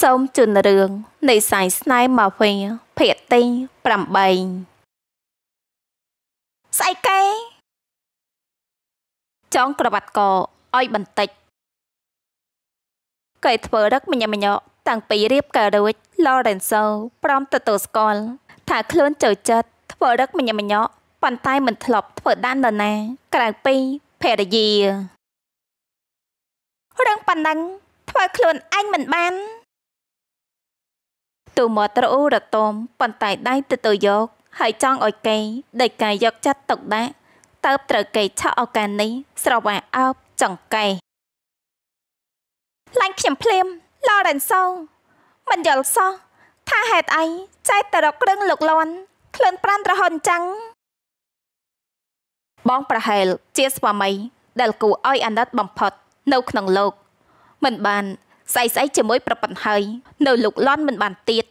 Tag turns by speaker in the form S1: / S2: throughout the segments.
S1: សូមជូនរឿងនៃសាយស្នេហ៍មកវិញភាគទី8ស្អីគេចងក្រវ៉ាត់កឲ្យបន្តិចគេធ្វើរឹកម្ញមញតាំងពីរៀបការរួច Lorenzo ព្រមទទួលស្គាល់ថាខ្លួនចូលចិត្តធ្វើរឹកម្ញមញប៉ុន្តែ មិនធ្លាប់ធ្វើដានដល់ណាក្រៅពីភរិយារឿងប៉ុណ្ណឹងធ្វើខ្លួនអញមិនបានទូមាត់រអ៊ូរតមប៉ុន្តែដៃទៅទៅយក ហើយចង់ឲ្យគេដេកកាយយកចាត់ទុកដាក់តើបត្រូវគេឆក់ឱកាសនេះស្រវាអោបចង្កេះឡាញ់ខ្ញុំភ្លាមឡរ៉ែនសូមិនយល់សោះថាហេតុអីចែកទៅរកគ្រឿងលោកលន់ខ្លួនប្រានរហូតចឹងបងប្រហែល ជាស្វាមីដែលគូឲ្យអាណិតបំផុតនៅក្នុងលោក មិនបានស្អីស្អីជាមួយប្រពន្ធហើយនៅលោកលន់មិនបានទៀត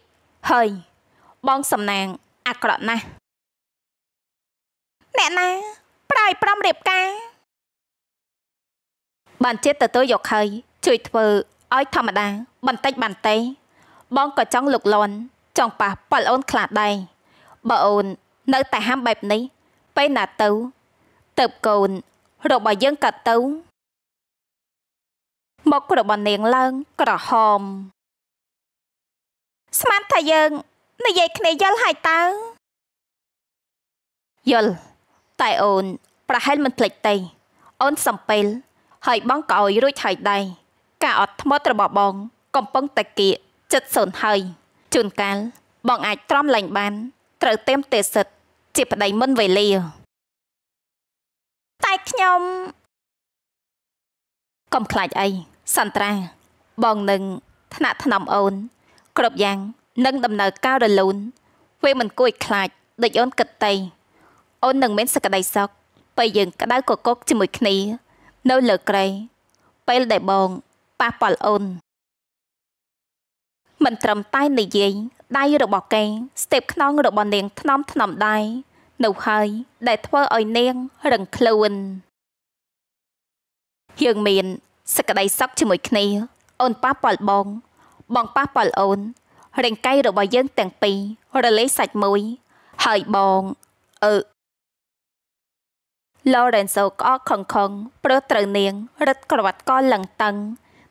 S1: ហើយ បងសំណាងអាក្រក់ណាស់អ្នកណា ប្រៃប្រំរៀបការ បានចិត្តទៅទៅយកហើយ ជួយធ្វើឲ្យធម្មតាបន្តិចបន្តិចបងក៏ចង់លុកលន់ចង់ប៉ះប៉លអូនខ្លះដែរបើអូន នៅតែហាំបែបនេះពេលណាទៅ ទៅកូនរបស់យើងក៏ទៅមុខរបស់នាងឡើង ក្រហមស្មានថាយើងនិយាយគ្នាយល់ហើយតើយល់តែអូនប្រហែលមិនភ្លេចទេ អូនសំពេលហើយបងក៏ឲ្យរួចហើយដែរការអត់ធ្មត់របស់បង កំពុងតែគៀកចិត្តសូនហើយជួនកាល បងអាចទ្រាំលែងបាន ត្រូវเต็มទេសិតជាប្តីមុនវេលាតែខ្ញុំកុំខ្លាចអីសន្ត្រាបងនឹងថ្នាក់ថ្នំអូនគ្រប់យ៉ាងនឹងដំណើរការរលូនវាមិនគួរខ្លាចដូចអូនគិតតែអូននឹងមានសក្តីសុខពេលយើងក្តៅកកកជាមួយគ្នា នៅលើក្រែពេលដែលបងប៉ះប៉ល់អូនមិនត្រឹមតែនិយាយដៃរបស់គេស្ទេបខ្នងរបស់នាង ថ្នមថ្នមដៃនៅហើយ ដែលធ្វើឲ្យនាងរឹងខ្លួនយើងមានសក្តីសុខជាមួយគ្នាអូនប៉ះប៉លបង បងប៉ះប៉លអូនរាងកាយរបស់យើងទាំងពីររលេងសាច់មួយហើយបងអឺ Lorenzo ក្អកខំខំព្រោះត្រូវនាងរឹតក្រវ៉ាត់កលឡើងតឹង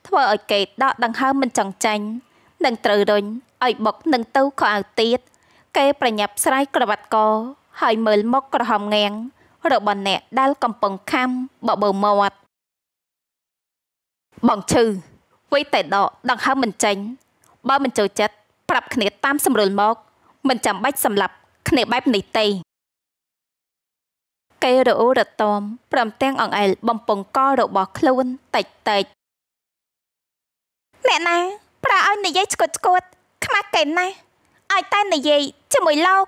S1: ធ្វើឲ្យកេតដកដង្ហើមមិនចង់ចាញ់នឹងត្រូវរុញឲ្យបុកនឹងទៅខោអាវទៀតកេប្រញាប់ស្រាយក្រវ៉ាត់កហើយមើលមុខក្រហមងាំងរបស់អ្នកដែលកំពុងខំបបោមាត់បងឈឺវ័យតែដកដង្ហើមមិនចេញបើមិនចូលចិត្តប្រាប់គ្នាតាមសម្រួលមក មិនចាំបាច់សម្លាប់គ្នាបែបនេះទេគេរអ៊ូរទាំព្រមទាំងអង្អែលបំពង់ករបស់ខ្លួនតិចតិចអ្នកណា ប្រើឲ្យនិយាយឆ្កត់ឆ្កួតខ្មាស់គេណាស់ឲ្យតែនិយាយជាមួយលោក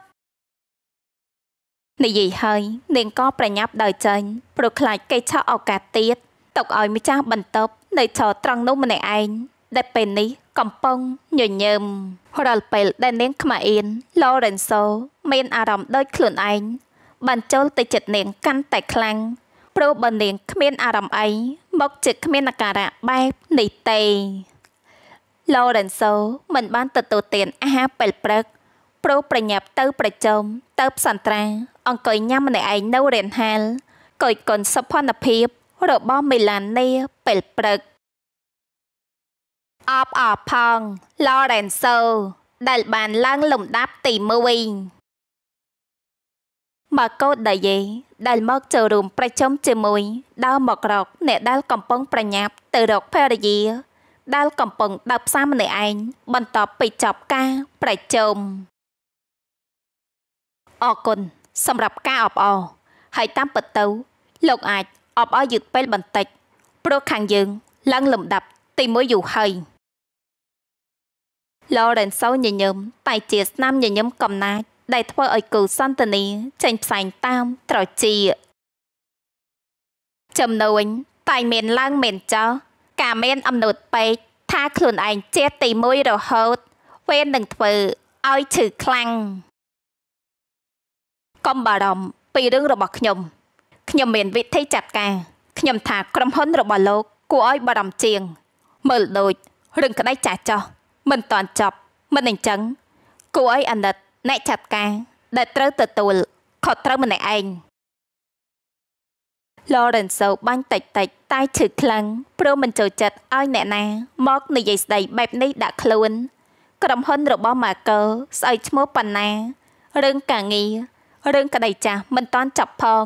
S1: និយាយហើយនាងក៏ប្រញាប់ដោយចាញ់ព្រោះខ្លាចគេឆក់ឱកាសទៀតទុកឲ្យម្ចាស់បន្ទប់នៅចោត្រង់នោះម្នាក់ឯងដែលពេលនេះកំពុងញញើមរាល់ពេលដែលនាងខ្មាអៀនឡូរ៉េនសូ មាន អារម្មណ៍ដូចខ្លួនឯងបានចូលទៅចិត្តនាង កាន់តែខ្លាំងព្រោះបើនាងគ្មាន អារម្មណ៍អីមកជាគ្មានអាការៈបែបនេះទេឡូរ៉េនសូមិនបានទទួលទានអាហារពេលព្រឹកព្រោះប្រញាប់ទៅ ប្រជុំទៅផ្សន្ត្រាអង្គុយញ៉ាំម្នាក់ឯងនៅរានហាលកុយកុនសុភ័ណភាពរបស់មីឡានីពេលព្រឹកអបអបផងឡូរ៉ែនសូដែលបានឡើងលំដាប់ទី1ម៉ាកូដាយេដែលមកចូលរួម ប្រជុំជាមួយដើមមករកអ្នកដែលកំពុងប្រញាប់ទៅរកភរិយាដែលកំពុងដើរផ្សារម្នាក់ឯងបន្ទាប់ពីចប់ការ ប្រជុំអរគុណសម្រាប់ការអបអរហើយតាមពិតទៅលោកអាចអបឲ្យយឺតពេលបន្តិចព្រោះខាងយើងឡើងលំដាប់ ទីមួយយូរហើយ Lorenzo ញញឹមតែជាស្នាមញញឹមកំណាចដែលធ្វើឲ្យគូសន្តានីចេញផ្សែងតាមត្រជាចំណូញតែមានឡើងមានចោការមានអំណូតពេកថាខ្លួនឯងជាទី1រហូតវេននឹងធ្វើឲ្យឈឺខ្លាំងកុំបារម្ភពីរឿងរបស់ខ្ញុំខ្ញុំមានវិធីចាត់ការខ្ញុំថាក្រុមហ៊ុន របស់លោកគួរឲ្យបារម្ភជាង មើលដូចរឿងក្តីចាស់ចោះមិនតាន់ចប់មិនអញ្ចឹងគួរឲ្យអាណិតអ្នកចាត់ការ ដែលត្រូវទទួលខុសត្រូវម្នាក់ឯង Lorenzo បាញ់តិចតិចតែឈឺខ្លាំងព្រមមិនចូលចិត្តឲ្យអ្នកណា មកនិយាយស្ដី បែបនេះដាក់ខ្លួន ក្រុមហ៊ុនរបស់ Marco ស្អីឈ្មោះប៉ាណារឿងកាងាររឿងក្តីចាស់មិនតាន់ចប់ផង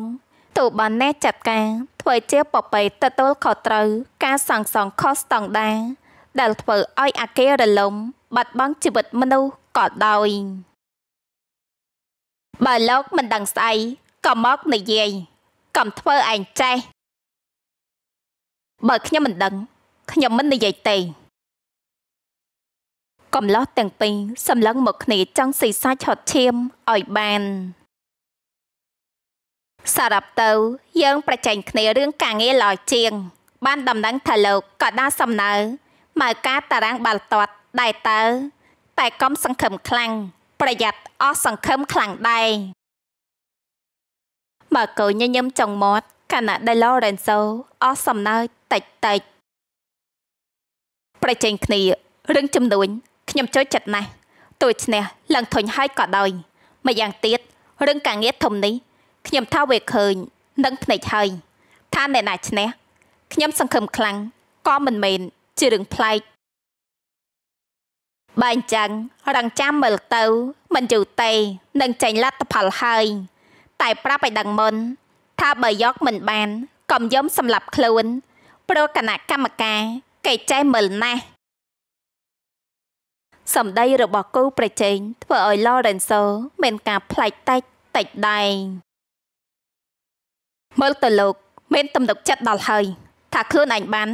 S1: ទោះបានអ្នកចាត់ការធ្វើជាបបៃទទួលខុសត្រូវ ការសង្សងខុសស្តង់ដាដែលធ្វើឲ្យអាគេរលំបាត់បង់ជីវិតមនុស្សក៏ដោយបើលោកមិនដឹងស្អីក៏មកនិយាយកុំធ្វើឯងចេះ បើខ្ញុំមិនដឹង ខ្ញុំមិននិយាយទេកំឡោះទាំងពីរសម្លឹងមកគ្នាចង់ស៊ីសាច់ហត់ឈាមឲ្យបានសរុបទៅ យើងប្រជែងគ្នារឿងការងារឡើយជាង បានដំណឹងថាលោកក៏ដាសំណើមកការតារាងបាល់ទាត់ដែរតើតែកុំសង្ឃឹមខ្លាំងប្រយ័ត្នអស់សង្ឃឹមខ្លាំងដែរបើកូនញញឹមចង់មាត់ខណៈដែល Lorenzo អស់សំណើតិចតិច ប្រជែងគ្នារឿងចំនួនខ្ញុំចូលចិត្តណាស់ទួឈ្នះឡើងធុញហើយក៏ដោយម្យ៉ាងទៀតរឿងការងារធំនេះខ្ញុំថាវាឃើញនឹងភ្នែកហើយថាអ្នកណាឈ្នះខ្ញុំសង្ឃឹមខ្លាំងក៏មិនមែនជារឿងប្លែកបើអញ្ចឹងរងចាំមើលទៅមិនយូរទេនឹងចេញលទ្ធផលហើយ តែប្រាប់ឲ្យដឹងមុនថាបើយកមិនបានកុំយំសម្រាប់ខ្លួនព្រោះគណៈកម្មការគេចេះមើលណាស់សម្ដីរបស់គូប្រជែងធ្វើឲ្យ Lorenzo មានការផ្លាច់តិចតិចដែរមើលទៅលោក មានទំនុកចិត្តដល់ហើយថាខ្លួនឯងបាន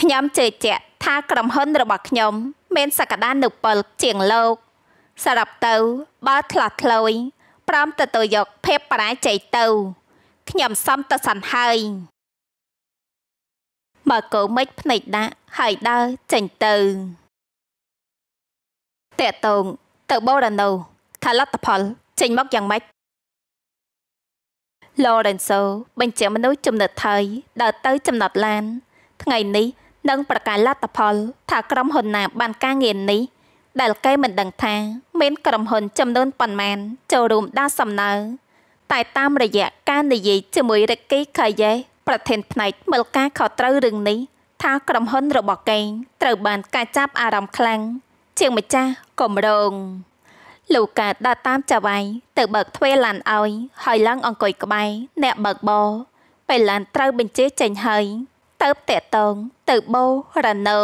S1: ខ្ញុំជឿជាក់ថា ក្រុមហ៊ុនរបស់ខ្ញុំ មាន សក្តានុពលជាងលោកសរុបទៅបើឆ្លាស់ឆ្លោយព្រមទទួលយកភាពបរាជ័យទៅខ្ញុំសំទៅសិនហើយបើកូមិចភ្នែកដាក់ហើយដើរចេញទៅតេតងទៅបូរ៉ាណូថាលទ្ធផលចេញមកយ៉ាងម៉េច Lorenzo បញ្ជាក់មនុស្សចំណិតថៃដើរទៅចំណត់ឡាន ថ្ងៃនេះនឹងប្រកាសលទ្ធផលថាក្រុមហ៊ុនណា បានការងារនេះដែលគេមិនដឹងថា មានក្រុមហ៊ុនចំនួនប៉ុន្មាន ចូលរួមដាស់សំណើតែតាមរយៈការនិយាយជាមួយរិកគីខាយេប្រធានផ្នែកមើលការខុសត្រូវរឿងនេះ ថាក្រុមហ៊ុនរបស់កេងត្រូវបានកែចាប់អារម្មណ៍ខ្លាំងជាងម្ចាស់គម្រោងលោកកើតដើរតាមចាវ៉ៃទៅបើកទ្វារឡានឲ្យហើយឡើងអង្គុយក្បែរអ្នកបើកបរពេលឡាន ត្រូវបញ្ជាចេញហើយ ទៅតាក់តងទៅបូរណូ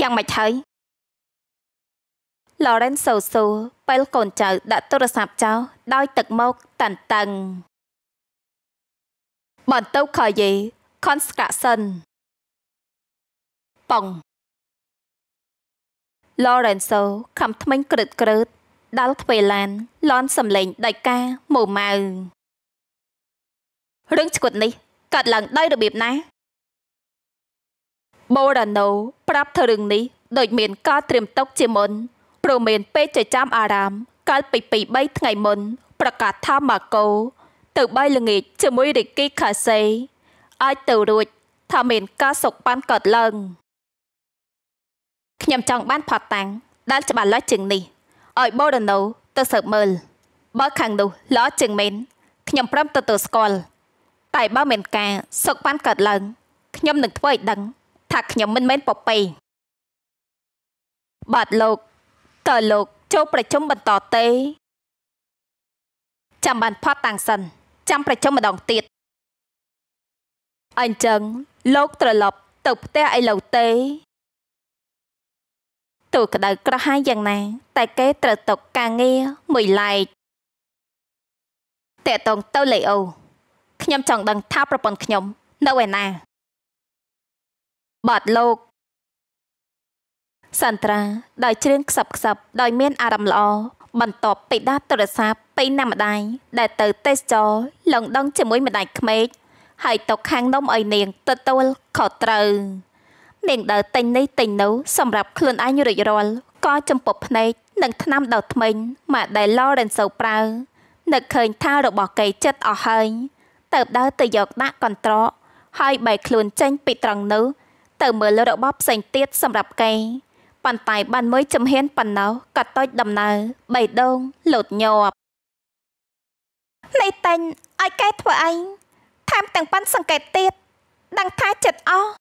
S1: យ៉ាងម៉េចហើយ Lorenzo សួរពេលកូនចៅ ដាក់ទូរស័ព្ទចោលដោយ ទឹកមកតាន់តឹងបន្ទោខយេ construction ប៉ង Lorenzo ខំថ្មិញក្រឹតក្រឹតដាល់ទ្វេឡាន លន់សំលេងដាច់ការម៉ូម៉ៅរឿងឈុតនេះកើតឡើងដោយរបៀបណាបូរ៉ាណូប្រាប់ថារឿងនេះដូចមានការត្រៀមទុកជាមុនព្រមមានពេលចចាំអារាម កាលពី2 3ថ្ងៃមុន ប្រកាសថាម៉ាកូទៅបាយល្ងាចជាមួយរិគីខាសេអាចទៅរួចថាមានការសុកប៉ាន់កើតឡើងខ្ញុំចង់បានផតតាំងដែលច្បាស់លាស់ជាងនេះឲ្យបូរដូទៅសើបមើលបើខាងនោះល្អជាងមែនខ្ញុំព្រមទទួលស្គាល់តែបើមានការសុកបានកើតឡើងខ្ញុំនឹងធ្វើឲ្យដឹង ថាខ្ញុំមិនមែនពពែបាទលោកតើលោកចូលប្រជុំបន្តទេចាំបានផតតាំងសិន ចាំប្រជុំម្ដងទៀតអញ្ចឹងលោកត្រឡប់ទៅផ្ទះឥឡូវទេទូក្តៅក្រហាយយ៉ាងណា តែគេត្រូវຕົកការងារមួយឡែកតេតងទៅលេអូខ្ញុំចង់ដឹងថាប្រពន្ធខ្ញុំនៅឯណា បាទលោកសន្ត្រាដោយច្រៀងខ្សឹបខ្សឹបដោយមានអារម្មណ៍ល្អបន្ទាប់ពីដាបទូរស័ព្ទពេញណាម្ដាយដែលទៅទេសចរឡងដងជាមួយម្ដាយក្មេកហើយຕົកខាងនំឲ្យនាងទទួលខុសត្រូវនាងដើរតែងនេះតែងនោះសម្រាប់ខ្លួនឯងរួចរាល់ក៏ចំពប់ភ្នែកនឹងឆ្នាំដល់ថ្មិញមកដែល Lorenzo ប្រើនឹកឃើញថារបស់គេចិត្តអស់ហើយទៅដើរទៅយកដាក់កន្ត្រកហើយបែកខ្លួនចេញពីត្រង់នោះទៅមើលរបស់ផ្សេងទៀតសម្រាប់គេប៉ុន្តែបានមួយចំហៀនប៉ុណ្ណោះក៏តូចដំណើបៃដងលោតញាប់នៃតែងឲ្យកែធ្វើអីថែមទាំងប៉ាន់សង្កេតទៀតដឹងថាចិត្តអស់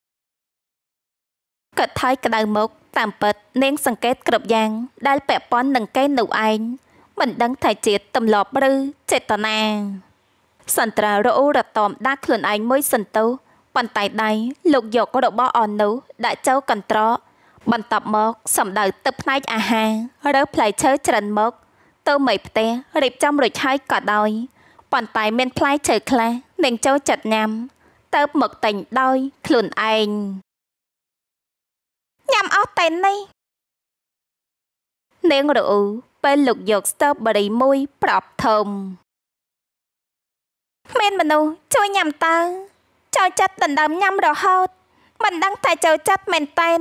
S1: គាត់ថយក្តៅមុខតាមពិតនាងសង្កេតគ្រប់យ៉ាង ដែលពាក់ព័ន្ធនឹងគេនោះឯងមិនដឹងថាជាទម្លាប់ឬចេតនាសន្ត្រារអ៊ូរតមដាក់ខ្លួនឯងមួយសន្ទុះប៉ុន្តែដៃលោកយករបស់អននោះដាក់ចូលកន្ត្រកបន្ទាប់មក សម្ដៅទឹកផ្នែកអាហាររើផ្លែឈើច្រើនមកទៅមេផ្ទះរៀបចំរួចហើយក៏ដោយប៉ុន្តែមានផ្លែឈើខ្លះនឹងចូលចិត្តញ៉ាំ ទៅមកតែងដោយខ្លួនឯងញ៉ាំអស់តែនេះ នាងរអ៊ូពេលលោកយកស្ទើបបរីមួយប្រប់ធំមានមនុស្សជួយញ៉ាំតើចូលចិត្តដណ្ដើមញ៉ាំរហូតមិនដឹងតែចូលចិត្តមែនតែន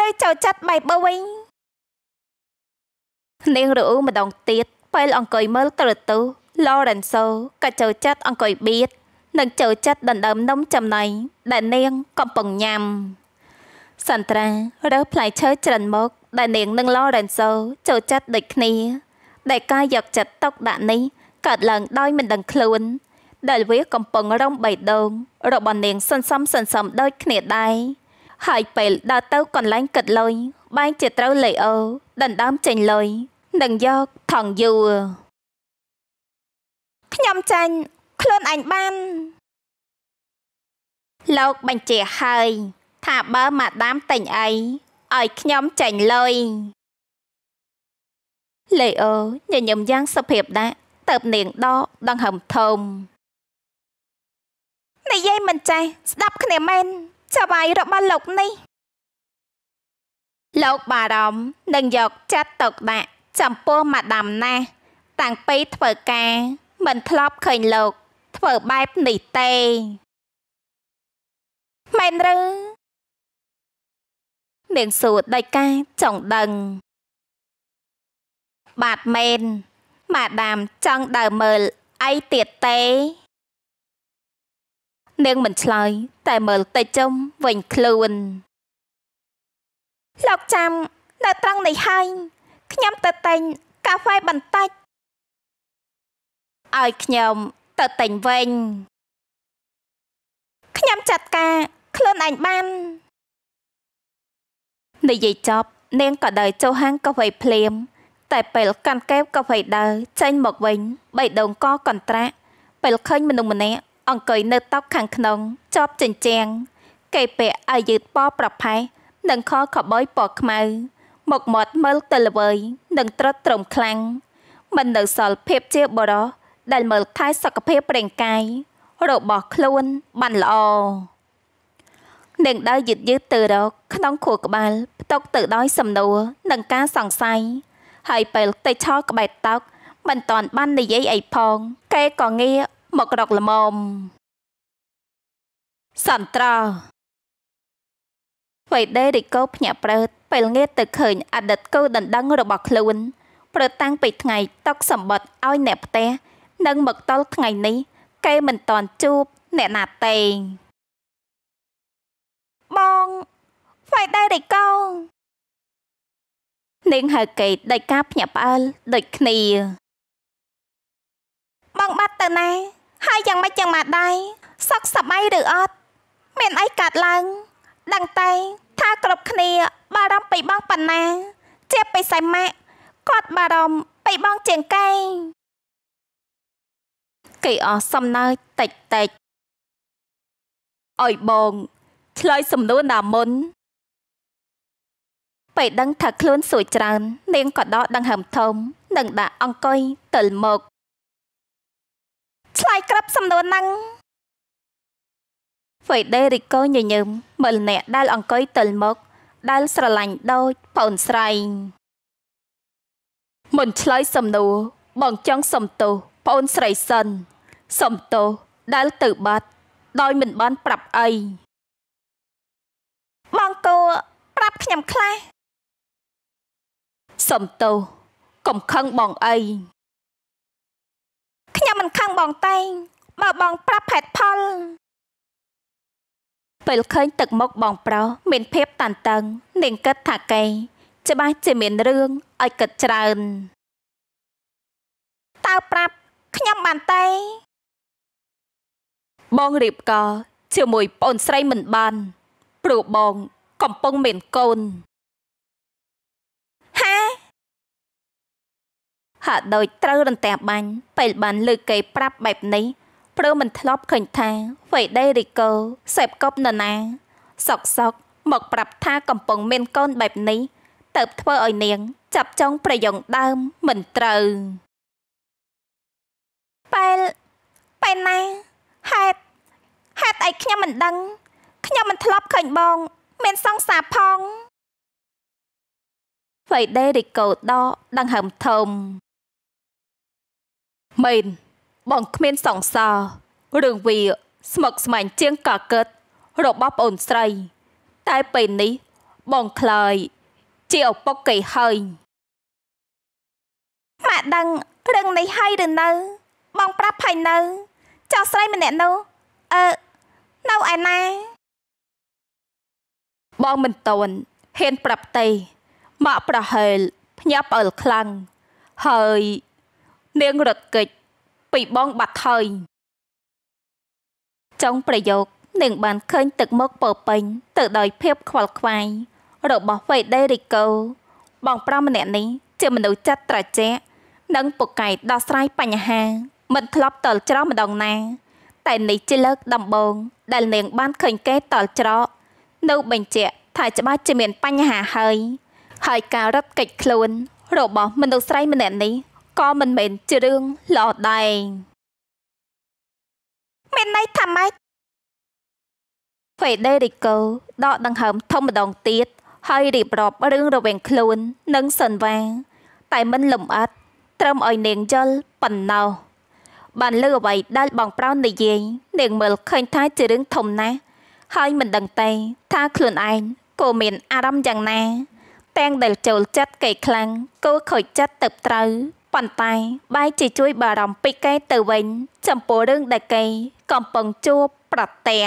S1: ឬចូលចិត្តបៃបួយនាងរអ៊ូម្ដងទៀតពេលអង្គុយមើលទូរទស្សន៍ Lorenzo ក៏ចូលចិត្តអង្គុយបៀតនិងចូលចិត្តដណ្ដើមនំចំណីដែលនាងកំពុងញ៉ាំសន្ត្រារើសផ្លែឈើច្រើនមុខដែលនាងនិងឡូរ៉ែនសូចូលចិត្តដូចគ្នាដែលការយកចិត្តទុក ដាក់នេះកើតឡើងដោយមិនដឹងខ្លួនដែលវាកំពុងរំបីដងរបស់នាងសន្សំសន្សំដូចគ្នាដែរហើយពេលដើរទៅ កន្លែងកាត់លុយបែងជាត្រូវលេអូដណ្ដើមចេញលុយនិងយកថងយួរខ្ញុំចាញ់ខ្លួនអញបាន លោកបញ្ជាហើយថាបើម៉ាដាមតែងអីឲ្យខ្ញុំចេញលុយលេអូញញឹមយ៉ាងសុភាពដាក់ទៅបនាងដកដង្ហើមធំនិយាយមិនចេះស្ដាប់គ្នាមែនចវាយរបស់លោកនេះលោកបារម្ភនឹងយកចិត្តទុកដាក់ ចំពោះម៉ាដាមណាស់តាំងពីធ្វើការ មិនធ្លាប់ឃើញលោក ធ្វើបែបនេះទេ មែនឬនាងសួរដាច់ការចង់ដឹងបាទមែនម៉ាដាមចង់ដើរមើលអីទៀតទេនាងមិនឆ្លើយតែមើលតិចចំវិញខ្លួនលោកចាំនៅត្រង់នេះហើយខ្ញុំទៅតែងកាហ្វេបន្តិចឲ្យខ្ញុំទៅតែងវិញខ្ញុំចាត់ការខ្លួនឯងបាននិយាយចប់នាងក៏ដើរចូលហាងកាហ្វេភ្លាមតែពេលកាន់កែវកាហ្វេដើរចេញមកវិញបេះដូងក៏កន្ត្រាក់ពេលឃើញមនុស្សម្នាក់អង្គុយនៅតុខាង ក្នុងជាប់ចិញ្ចាំងគេពាក់អាវយឺតពណ៌ប្រផេះនិងខោខបយពណ៌ខ្មៅមកមាត់មើលទៅល្វើយនិងត្រុតត្រោមខ្លាំងមិននៅសល់ភាពជាបរោះដែលមើលថែសុខភាពរាងកាយរបស់ខ្លួនបានល្អនឹងដើរយឺតយឺតទៅរកក្នុងខួរក្បាលផ្ទុកទៅដោយសំណួរនិងការសង្ស័យ ហើយពេលទៅឈរក្បែរតោកមិនតាន់បាននិយាយអីផងគេក៏ងាកមករកលមមសន្តរវេដេរីកូភ្ញាក់ព្រើតពេលងាកទៅឃើញអតីតគូដណ្ដឹងរបស់ខ្លួនព្រោះតាំងពីថ្ងៃតុកសម្បត្តិឲ្យអ្នកផ្ទះនិងមកតល់ថ្ងៃនេះគេមិនតាន់ជួបអ្នកណាទេវាយដៃដៃកោងនាងហើកេតដៃកាភ្ញាក់ផ្អើលដូចគ្នាបងបាត់ទៅណាហើយយ៉ាងម៉េចយ៉ាងម៉ាដៃសោកសប្បាយឬអត់មានអីកើតឡើងដឹងតែថាគ្រប់គ្នា បារម្ភពីបងប៉ុណ្ណាជាបិស័យម៉ាក់គាត់បារម្ភពីបងជាងកែងកៃអស់សំណើតិចតិចអុយបងឆ្លើយសំណួរណាមុនពេលដឹងថាខ្លួនសួយច្រើននាងក៏ដកដង្ហើមធំនិងដាក់អង្គុយទិលមកឆ្លើយក្របសំណួរហ្នឹងហ្វេដេរីកូញញឹមមើលអ្នកដែលអង្គុយទិលមកដែលស្រឡាញ់ដូចប្អូនស្រីមិនឆ្លើយសំណួរបងចង់សំទោសប្អូនស្រីសិនសំទោសដែលទៅបាត់ដោយមិនបានប្រាប់អីបងគូប្រាប់ខ្ញុំខ្លះសុំទោសកុំខឹងបងអីខ្ញុំមិនខឹងបងតែងបើបងប្រាប់ផែតផលពេលឃើញទឹកមុខបងប្រុសមានភាពតានតឹងនាងគិតថាកែច្បាស់ជាមានរឿងឲ្យគិតច្រើនតើប្រាប់ខ្ញុំបានតែបងរៀបកជាមួយប្អូនស្រីមិនបានព្រោះបង កំពុងមានកូនហាក់ដូចត្រូវរន្ទះបាញ់ពេលបានលើគេប្រាប់បែបនេះព្រឺមិនធ្លាប់ឃើញថាវេដេរីកូសេពកប់នរណាសុកសុកមកប្រាប់ថាកំពុងមានកូនបែបនេះទៅធ្វើឲ្យនាងចាប់ចងប្រយងដើមមិនត្រូវពេលពេលណាហេតុហេតុអីខ្ញុំមិនដឹងខ្ញុំមិនធ្លាប់ឃើញបង មានសង្សារផងវៃដេរីកូដកដង្ហើមធំមែនបងគ្មានសង្សាររឿងវាស្មុគស្មាញជាងកាកើតរបស់ប្អូនស្រី តែពេលនេះបងខ្លាយជាឪពុកគេហើយម៉ាក់ដឹងរឿងនេះហើយឬនៅ បងប្រាប់ផៃនៅចោះស្រីម្នាក់នោះអឺនៅឯណា បងមិនតន់ហ៊ានប្រាប់ទេម៉ាក់ប្រហែលភ្ញាក់ផ្អើលខ្លាំង ហើយនាងរត់គេចពីបងបាត់ហើយចុងប្រយោគនាងបានឃើញទឹកមកពពេញទៅដោយភាព ខ្វល់ខ្វាយរបស់វេដេរីកូបង ប្រុសម្នាក់នេះជាមនុស្សចាត់ត្រជាក់និងពូកែដោះស្រាយបញ្ហាមិនធ្លាប់តល់ច្រកម្ដងណា តែនេះជាលើក ដំបូងដែលនាង បានឃើញគេតល់ច្រកនៅបញ្ជាក់ថាច្បាស់ជាមានបញ្ហាហើយ ហើយការរត់គេចខ្លួន របស់ មនុស្សស្រីម្នាក់នេះក៏មិនមែនជារឿងល្អដែរមានន័យថាម៉េចហ្វេដេរីកូដកដង្ហើមធំម្ដងទៀតហើយរៀបរាប់រឿងរវាងខ្លួន និងសិនវ៉ាតែមិនលំអិតត្រឹមឲ្យនាងយល់ប៉ុណ្ណោះបានលើអ្វីដែលបងប្រោននិយាយនាងមើលឃើញថាជារឿងធំណាស់ហើយមិនដឹងទេថាខ្លួនឯងក៏មានអារម្មណ៍យ៉ាងណាទាំងដែលចូលចិត្តគេខ្លាំងក៏ខូចចិត្តទៅត្រូវប៉ុន្តែបែរជាជួយបារម្ភពីគេទៅវិញចំពោះរឿងដែលគេកំពុងជួបប្រទះ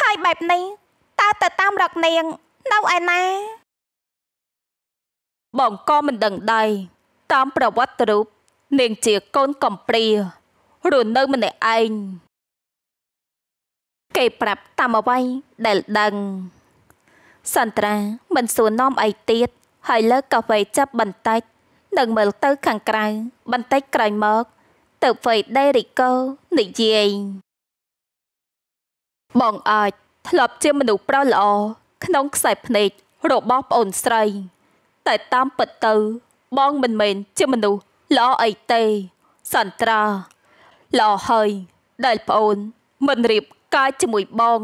S1: ហើយបែបនេះតើទៅតាមរកនាងនៅឯណា បងក៏មិនដឹងដែរតាមប្រវត្តិរូប នាងជាកូនកំព្រារស់នៅម្នាក់ឯងគេប្រាប់តាមអ្វីដែលដឹងសន្ត្រាមិនសួរនាំអីទៀតហើយលើកកាហ្វេចាប់បន្តិចនៅមើលទៅ ខាងក្រៅបន្តិចក្រោយមក ទៅហ្វេដេរីកូនិយាយបងអាចធ្លាប់ជាមនុស្សប្រុសល្អក្នុងខ្សែភ្នែករបស់ប្អូនស្រី តែតាមពិតទៅបងមិនមែនជាមនុស្សល្អអីទេសន្ត្រាល្អហើយដែលប្អូន មិនរៀបការជាមួយបង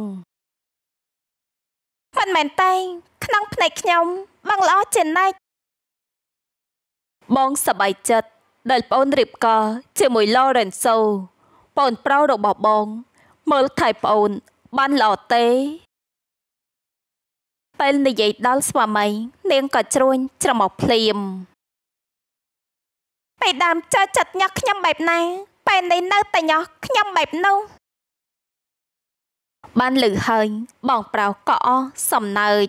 S1: មិនមែនទេក្នុងភ្នែកខ្ញុំ បងល្អជានិច្ចបងសប្បាយចិត្តដែលប្អូនរៀបការជាមួយ Lorenzo ប្អូនប្រុសរបស់បងមើលថែប្អូន បានល្អទេ ពេលនិយាយដល់ស្វាមី នាងក៏ជ្រួញច្រមុះភ្លាមពេលដើមចើចិត្តញ៉ាស់ខ្ញុំបែបណាពេលនេះនៅតែញ៉ាស់ខ្ញុំបែបនោះបានលឺហើយបងប្រុសក៏អស់សំណើច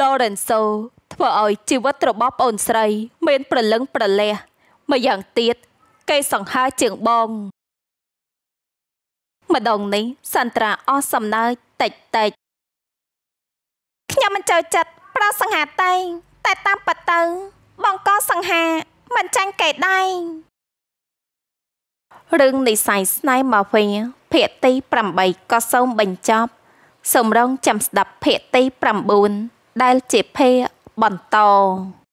S1: Lorenzo ធ្វើឲ្យជីវិតរបស់ប្អូនស្រីមាន ប្រលឹងប្រលះម្យ៉ាងទៀតគេសង្ហាជាងបង ម្ដងនេះសន្ត្រាអស់សំណើចតិចតិចខ្ញុំមិនចូលចិត្តប្រាសង្ហាតែងតែតាមបទៅបងក៏សង្ហាមិនចាញ់គេដែររឿងនិស័យស្នៃមកវិញភាគទី8ក៏សូមបញ្ចប់សម្រងចាំស្ដាប់ភាគទី9ដែលជាភាគបន្ត។